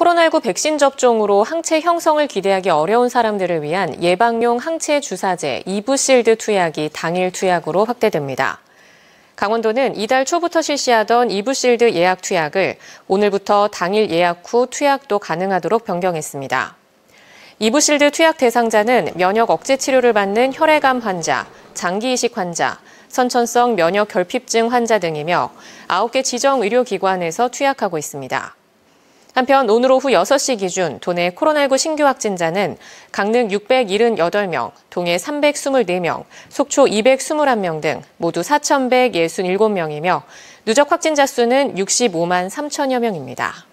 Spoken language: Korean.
코로나19 백신 접종으로 항체 형성을 기대하기 어려운 사람들을 위한 예방용 항체 주사제 이부실드 투약이 당일 투약으로 확대됩니다. 강원도는 이달 초부터 실시하던 이부실드 예약 투약을 오늘부터 당일 예약 후 투약도 가능하도록 변경했습니다. 이부실드 투약 대상자는 면역 억제 치료를 받는 혈액암 환자, 장기 이식 환자, 선천성 면역 결핍증 환자 등이며 9개 지정 의료기관에서 투약하고 있습니다. 한편 오늘 오후 6시 기준 도내 코로나19 신규 확진자는 강릉 678명, 동해 324명, 속초 221명 등 모두 4,167명이며 누적 확진자 수는 65만 3천여 명입니다.